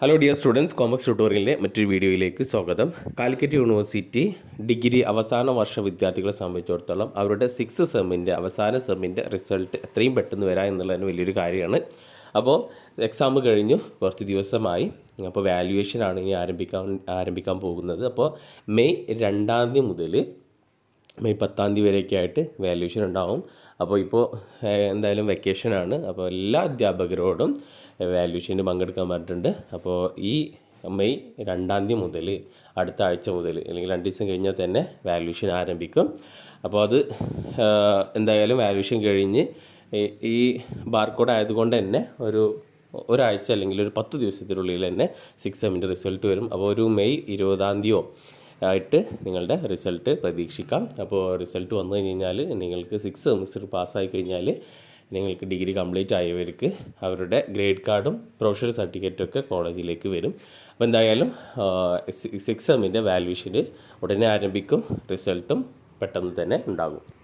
hello dear students കോമക്സ് ട്യൂട്ടോറിയലിൻ്റെ മറ്റൊരു വീഡിയോയിലേക്ക് സ്വാഗതം കാലിക്കറ്റ് യൂണിവേഴ്സിറ്റി ഡിഗ്രി അവസാന വർഷ വിദ്യാർത്ഥികളെ സംബന്ധിച്ചിടത്തോളം അവരുടെ സിക്സ് സെമ്മിൻ്റെ അവസാന സെമ്മിൻ്റെ റിസൾട്ട് എത്രയും പെട്ടെന്ന് വരാം എന്നുള്ളതിന് വലിയൊരു കാര്യമാണ് അപ്പോൾ എക്സാം കഴിഞ്ഞു കുറച്ച് ദിവസമായി അപ്പോൾ വാല്യുവേഷൻ ആണെങ്കിൽ ഇനി ആരംഭിക്കാൻ ആരംഭിക്കാൻ പോകുന്നത് അപ്പോൾ മെയ് രണ്ടാം തീയതി മുതൽ മെയ് പത്താം തീയതി വരെയൊക്കെ ആയിട്ട് വാല്യൂഷൻ ഉണ്ടാവും അപ്പോൾ ഇപ്പോൾ എന്തായാലും വെക്കേഷനാണ് അപ്പോൾ എല്ലാ അധ്യാപകരോടും വാല്യൂഷന് പങ്കെടുക്കാൻ പറഞ്ഞിട്ടുണ്ട് അപ്പോൾ ഈ മെയ് രണ്ടാം തീയതി മുതൽ അടുത്ത ആഴ്ച മുതൽ അല്ലെങ്കിൽ രണ്ട് ദിവസം കഴിഞ്ഞാൽ തന്നെ വാല്യൂഷൻ ആരംഭിക്കും അപ്പോൾ അത് എന്തായാലും വാല്യൂഷൻ കഴിഞ്ഞ് ഈ ബാർകോഡ് ആയതുകൊണ്ട് തന്നെ ഒരു ഒരാഴ്ച അല്ലെങ്കിൽ ഒരു പത്ത് ദിവസത്തിനുള്ളിൽ തന്നെ സിക്സ് സെമ്മിൻ്റെ റിസൾട്ട് വരും അപ്പോൾ ഒരു മെയ് ഇരുപതാം തീയതിയോ ആയിട്ട് നിങ്ങളുടെ റിസൾട്ട് പ്രതീക്ഷിക്കാം അപ്പോൾ റിസൾട്ട് വന്നു കഴിഞ്ഞാൽ നിങ്ങൾക്ക് സിക്സ് സെമിസ്റ്റർ പാസ്സായി കഴിഞ്ഞാൽ നിങ്ങൾക്ക് ഡിഗ്രി കംപ്ലീറ്റ് ആയവർക്ക് അവരുടെ ഗ്രേഡ് കാർഡും പ്രൊഫഷണൽ ഒക്കെ കോളേജിലേക്ക് വരും അപ്പോൾ എന്തായാലും സിക്സ് സെമിൻ്റെ വാല്യൂഷന് ഉടനെ ആരംഭിക്കും റിസൾട്ടും പെട്ടെന്ന് തന്നെ ഉണ്ടാകും